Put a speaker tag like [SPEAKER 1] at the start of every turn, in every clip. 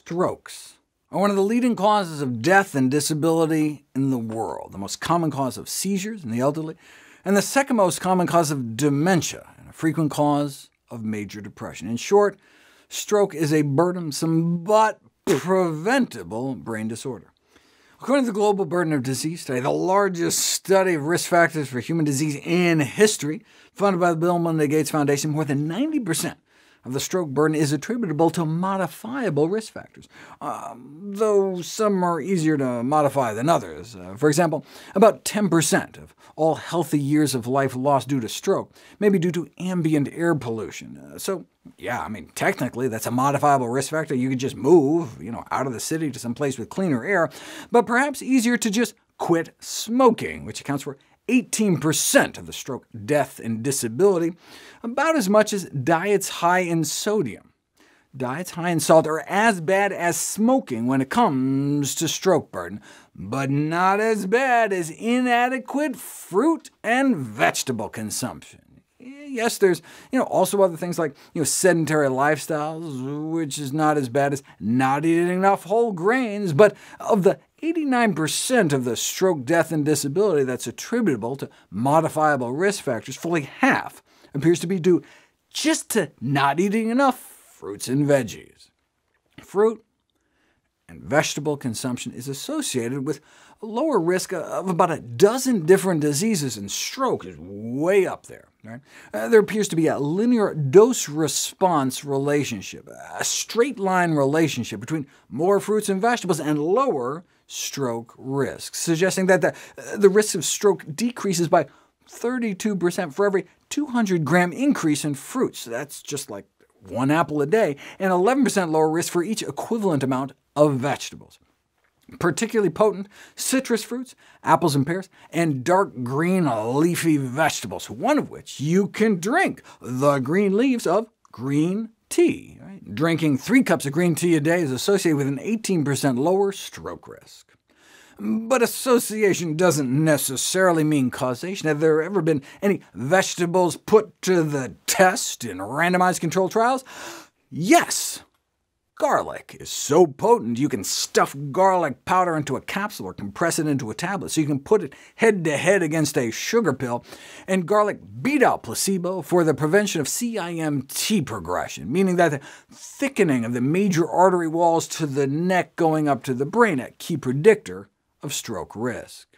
[SPEAKER 1] strokes are one of the leading causes of death and disability in the world, the most common cause of seizures in the elderly, and the second most common cause of dementia, and a frequent cause of major depression. In short, stroke is a burdensome but preventable brain disorder. According to the Global Burden of Disease Study, the largest study of risk factors for human disease in history, funded by the Bill and Melinda Gates Foundation, more than 90 percent of the stroke burden is attributable to modifiable risk factors, uh, though some are easier to modify than others. Uh, for example, about 10% of all healthy years of life lost due to stroke may be due to ambient air pollution. Uh, so yeah, I mean, technically that's a modifiable risk factor. You could just move you know, out of the city to some place with cleaner air, but perhaps easier to just quit smoking, which accounts for 18% of the stroke death and disability, about as much as diets high in sodium. Diets high in salt are as bad as smoking when it comes to stroke burden, but not as bad as inadequate fruit and vegetable consumption. Yes, there's you know, also other things like you know, sedentary lifestyles, which is not as bad as not eating enough whole grains, but of the 89% of the stroke, death, and disability that's attributable to modifiable risk factors, fully half, appears to be due just to not eating enough fruits and veggies. Fruit and vegetable consumption is associated with a lower risk of about a dozen different diseases, and stroke is way up there. Right? Uh, there appears to be a linear dose-response relationship, a straight-line relationship between more fruits and vegetables and lower stroke risk, suggesting that the, the risk of stroke decreases by 32% for every 200 gram increase in fruits. That's just like one apple a day, and 11% lower risk for each equivalent amount of vegetables. Particularly potent, citrus fruits, apples and pears, and dark green leafy vegetables, one of which you can drink, the green leaves of green tea. Right? Drinking three cups of green tea a day is associated with an 18% lower stroke risk. But association doesn't necessarily mean causation. Have there ever been any vegetables put to the test in randomized controlled trials? Yes. Garlic is so potent you can stuff garlic powder into a capsule or compress it into a tablet, so you can put it head-to-head -head against a sugar pill, and garlic beat out placebo for the prevention of CIMT progression, meaning that the thickening of the major artery walls to the neck going up to the brain, a key predictor of stroke risk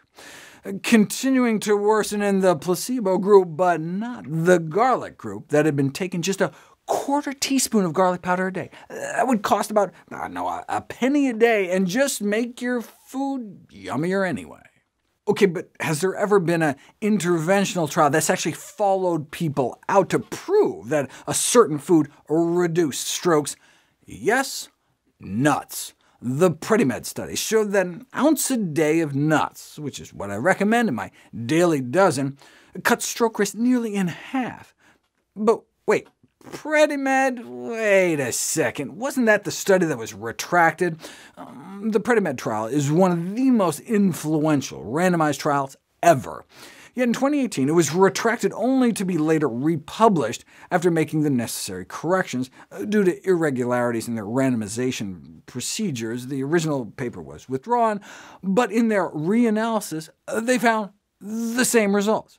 [SPEAKER 1] continuing to worsen in the placebo group, but not the garlic group that had been taken just a quarter teaspoon of garlic powder a day. That would cost about, I a penny a day and just make your food yummier anyway. Okay, but has there ever been an interventional trial that's actually followed people out to prove that a certain food reduced strokes? Yes, nuts. The PrettyMed study showed that an ounce a day of nuts, which is what I recommend in my daily dozen, cut stroke risk nearly in half. But wait, Predimed? Wait a second, wasn't that the study that was retracted? Um, the Predimed trial is one of the most influential randomized trials ever. Yet in 2018, it was retracted only to be later republished after making the necessary corrections. Uh, due to irregularities in their randomization procedures, the original paper was withdrawn, but in their reanalysis, uh, they found the same results.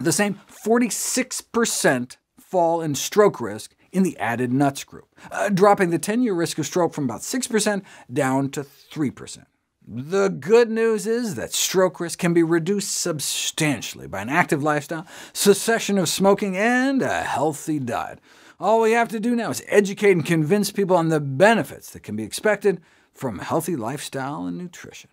[SPEAKER 1] The same 46% fall in stroke risk in the added nuts group, uh, dropping the 10-year risk of stroke from about 6% down to 3%. The good news is that stroke risk can be reduced substantially by an active lifestyle, cessation of smoking, and a healthy diet. All we have to do now is educate and convince people on the benefits that can be expected from healthy lifestyle and nutrition.